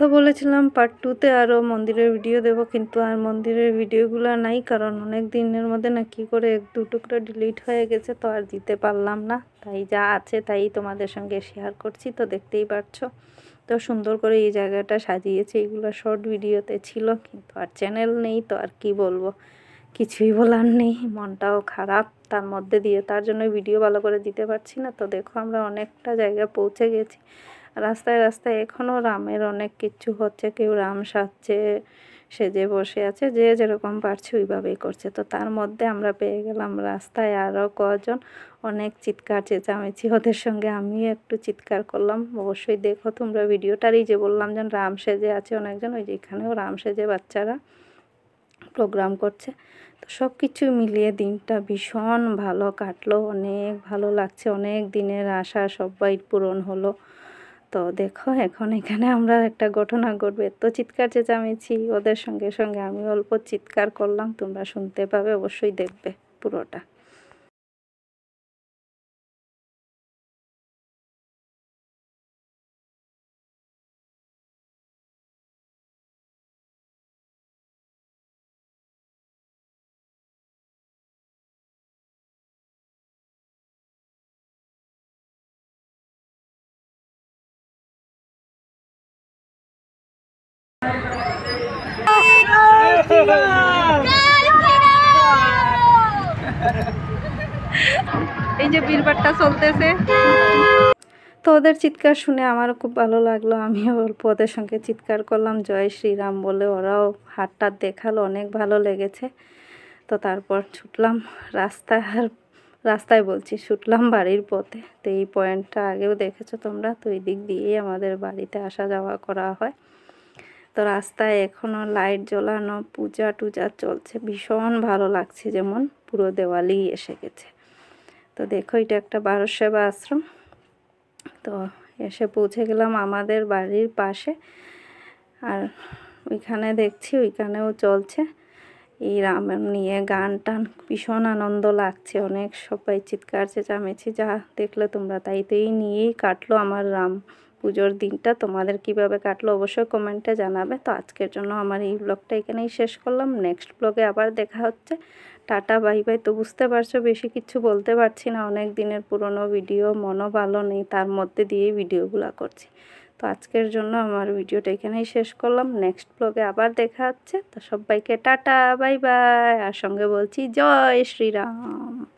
তো বলেছিলাম পার্ট টুতে আরও মন্দিরের ভিডিও দেব কিন্তু আর মন্দিরের ভিডিওগুলো নাই কারণ অনেক দিনের মধ্যে না কী করে এক দু টুকরা ডিলিট হয়ে গেছে তো আর দিতে পারলাম না তাই যা আছে তাই তোমাদের সঙ্গে শেয়ার করছি তো দেখতেই পারছো তো সুন্দর করে এই জায়গাটা সাজিয়েছে এইগুলো শর্ট ভিডিওতে ছিল কিন্তু আর চ্যানেল নেই তো আর কি বলবো কিছুই বলার নেই মনটাও খারাপ তার মধ্যে দিয়ে তার জন্য ভিডিও ভালো করে দিতে পারছি না তো দেখো আমরা অনেকটা জায়গা পৌঁছে গেছি রাস্তায় রাস্তায় এখনও রামের অনেক কিছু হচ্ছে কেউ রাম সাজছে সেজে বসে আছে যে যেরকম পারছে ওইভাবেই করছে তো তার মধ্যে আমরা পেয়ে গেলাম রাস্তায় আরও কজন অনেক চিৎকার চেঁচামেচি ওদের সঙ্গে আমিও একটু চিৎকার করলাম অবশ্যই দেখো তোমরা ভিডিওটারই যে বললাম যেন রাম সেজে আছে অনেকজন ওই যেখানেও রাম সেজে বাচ্চারা প্রোগ্রাম করছে তো সব কিছু মিলিয়ে দিনটা ভীষণ ভালো কাটলো অনেক ভালো লাগছে অনেক দিনের আশা সবাই পূরণ হলো তো দেখো এখন এখানে আমরা একটা ঘটনা ঘটবে এত চিৎকার চেঁচামেছি ওদের সঙ্গে সঙ্গে আমি অল্প চিৎকার করলাম তোমরা শুনতে পাবে অবশ্যই দেখবে পুরোটা এই যে বীরবারটা চলতেছে তো ওদের চিৎকার শুনে আমারও খুব ভালো লাগলো আমিও অল্প ওদের সঙ্গে চিৎকার করলাম জয় শ্রীরাম বলে ওরাও হাটটা দেখালো অনেক ভালো লেগেছে তো তারপর ছুটলাম আর রাস্তায় বলছি ছুটলাম বাড়ির পথে তো এই পয়েন্টটা আগেও দেখেছো তোমরা তো এই দিক দিয়েই আমাদের বাড়িতে আসা যাওয়া করা হয় তো রাস্তায় এখনও লাইট জ্বলানো পূজা টুজা চলছে ভীষণ ভালো লাগছে যেমন পুরো দেওয়ালি এসে গেছে তো দেখো এটা একটা বারো সেবা আশ্রম তো এসে পৌঁছে গেলাম আমাদের বাড়ির পাশে আর ওইখানে দেখছি ওইখানেও চলছে এই রাম নিয়ে গান টান ভীষণ আনন্দ লাগছে অনেক সবাই চিৎকার চেঁচামেছি যা দেখলে তোমরা তাই তো এই নিয়েই কাটলো আমার রাম পুজোর দিনটা তোমাদের কিভাবে কাটলো অবশ্যই কমেন্টে জানাবে তো আজকের জন্য আমার এই ব্লগটা এখানেই শেষ করলাম নেক্সট ব্লগে আবার দেখা হচ্ছে টাটা বাই বাই তো বুঝতে পারছো বেশি কিছু বলতে পারছি না অনেক দিনের পুরনো ভিডিও মনো ভালো নেই তার মধ্যে দিয়েই ভিডিওগুলো করছি তো আজকের জন্য আমার ভিডিওটা এখানেই শেষ করলাম নেক্সট ব্লগে আবার দেখা হচ্ছে তো সবাইকে টাটা বাই বাই আর সঙ্গে বলছি জয় শ্রীরাম